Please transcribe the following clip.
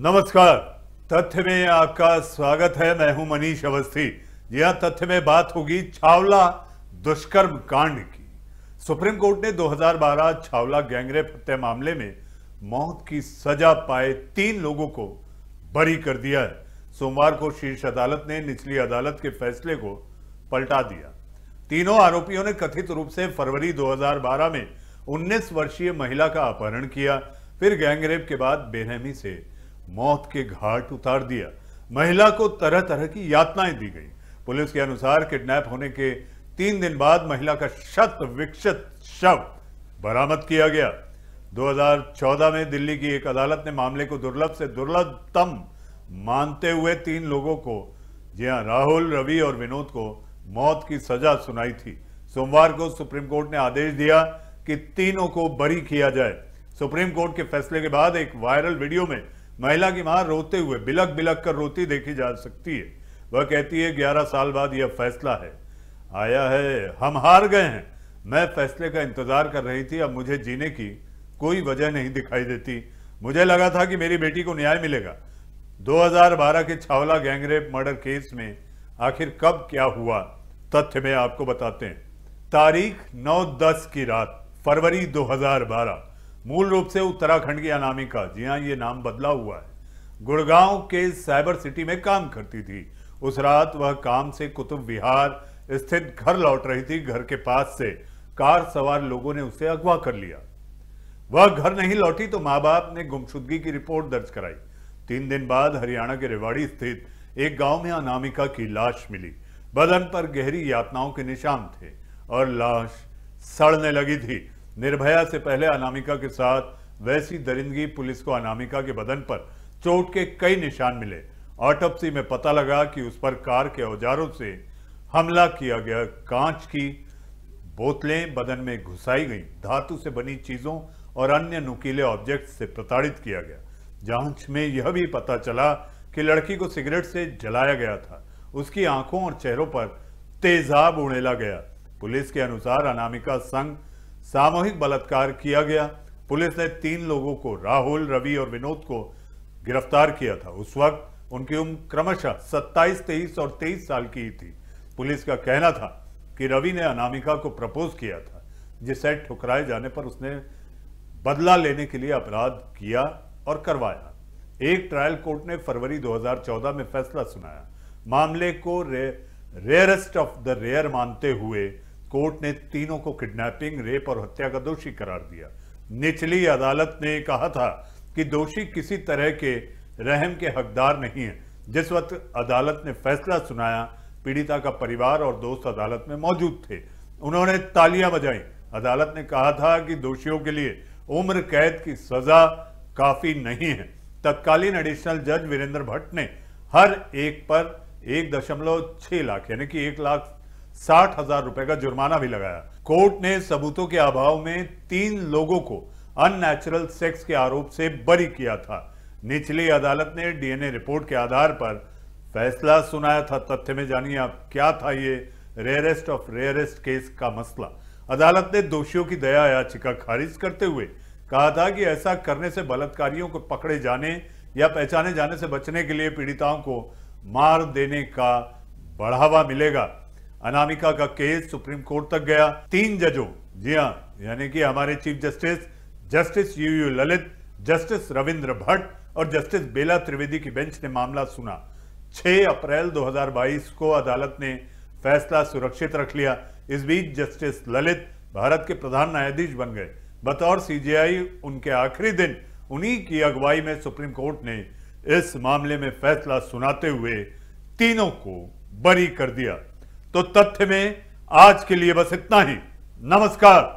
नमस्कार तथ्य में आपका स्वागत है मैं हूं मनीष अवस्थी यह तथ्य में बात होगी छावला दुष्कर्म कांड की सुप्रीम कोर्ट ने 2012 छावला गैंगरेप हत्या मामले में मौत की सजा पाए तीन लोगों को बरी कर दिया है सोमवार को शीर्ष अदालत ने निचली अदालत के फैसले को पलटा दिया तीनों आरोपियों ने कथित रूप से फरवरी 2012 में 19 वर्षीय महिला का अपहरण किया फिर गैंगरेप के बाद बेरहमी से मौत के घाट उतार दिया महिला को तरह तरह की यातनाएं दी गई पुलिस के अनुसार किडनैप होने के तीन दिन बाद महिला का शत विक्षत शव बरामद किया गया 2014 में दिल्ली की एक अदालत ने मामले को दुर्लभ से दुर्लभतम मानते हुए तीन लोगों को जिया राहुल रवि और विनोद को मौत की सजा सुनाई थी सोमवार को सुप्रीम कोर्ट ने आदेश दिया कि तीनों को बरी किया जाए सुप्रीम कोर्ट के फैसले के बाद एक वायरल वीडियो में महिला की मां रोते हुए बिलक बिलक कर रोती देखी जा सकती है वह कहती है ग्यारह साल बाद यह फैसला है आया है हम हार गए हैं मैं फैसले का इंतजार कर रही थी अब मुझे जीने की कोई वजह नहीं दिखाई देती मुझे लगा था कि मेरी बेटी को न्याय मिलेगा 2012 के छावला गैंगरेप मर्डर केस में आखिर कब क्या हुआ तथ्य में आपको बताते हैं तारीख 9-10 की रात फरवरी 2012 मूल रूप से उत्तराखंड की अनामिका जी हाँ ये नाम बदला हुआ है गुड़गांव के साइबर सिटी में काम करती थी उस रात वह काम से कुतुब विहार स्थित घर लौट रही थी घर के पास से कार सवार लोगों ने उसे अगवा कर लिया वह घर नहीं लौटी तो माँ बाप ने गुमशुदगी की रिपोर्ट दर्ज कराई तीन दिन बाद हरियाणा के रेवाड़ी स्थित एक गांव में अनामिका की लाश मिली बदन पर गहरी यातनाओं के निशान थे और लाश सड़ने लगी थी निर्भया से पहले अनामिका के साथ वैसी दरिंदगी पुलिस को अनामिका के बदन पर चोट के कई निशान मिले ऑटोपसी में पता लगा कि उस पर कार के औजारों से हमला किया गया कांच की बोतलें बदन में घुसाई गई धातु से बनी चीजों और अन्य नुकीले ऑब्जेक्ट से प्रताड़ित किया गया जांच में यह भी पता चला कि लड़की को सिगरेट से जलाया गया था उसकी आंखों और चेहरों पर तेजाब उड़ेला गया पुलिस के अनुसार अनामिका संघ सामूहिक बलात्कार किया गया पुलिस ने तीन लोगों को राहुल रवि और विनोद को गिरफ्तार किया था उस वक्त उनकी उम्र क्रमशः 27, 23 और 23 साल की थी पुलिस का कहना था कि रवि ने अनामिका को प्रपोज किया था जिसे ठुकराए जाने पर उसने बदला लेने के लिए अपराध किया और करवाया एक ट्रायल कोर्ट ने फरवरी 2014 में फैसला सुनाया मामले को रे, रेयरेस्ट ऑफ द रेयर मानते हुए कोर्ट ने तीनों को किडनैपिंग रेप और हत्या का दोषी करार दिया निचली अदालत ने कहा था कि दोषी किसी तरह के रहम के हकदार नहीं है जिस वक्त अदालत ने फैसला सुनाया पीड़िता का परिवार और दोस्त अदालत में मौजूद थे उन्होंने तालियां बजाई अदालत ने कहा था कि दोषियों के लिए उम्र कैद की सजा काफी नहीं है तत्कालीन एडिशनल जज वीरेंद्र भट्ट ने हर एक पर एक दशमलव छह लाख यानी कि एक लाख साठ हजार रुपए का जुर्माना भी लगाया कोर्ट ने सबूतों के अभाव में तीन लोगों को अननेचुरल सेक्स के आरोप से बरी किया था निचली अदालत ने डीएनए रिपोर्ट के आधार पर फैसला सुनाया था तथ्य में जानिए आप क्या था ये रेयरेस्ट ऑफ रेयरेस्ट केस का मसला अदालत ने दोषियों की दया याचिका खारिज करते हुए कहा था कि ऐसा करने से बलात्कारियों को पकड़े जाने या पहचाने जाने से बचने के लिए पीड़िताओं को मार देने का बढ़ावा मिलेगा अनामिका का केस सुप्रीम कोर्ट तक गया तीन जजों जी हाँ यानी कि हमारे chief justice justice U U Lalit justice Ravindra Bhat और जस्टिस बेला त्रिवेदी की बेंच ने मामला सुना 6 अप्रैल 2022 को अदालत ने फैसला सुरक्षित रख लिया इस बीच जस्टिस ललित भारत के प्रधान न्यायाधीश बन गए बतौर सीजीआई उनके आखिरी दिन उन्हीं की अगुवाई में सुप्रीम कोर्ट ने इस मामले में फैसला सुनाते हुए तीनों को बरी कर दिया तो तथ्य में आज के लिए बस इतना ही नमस्कार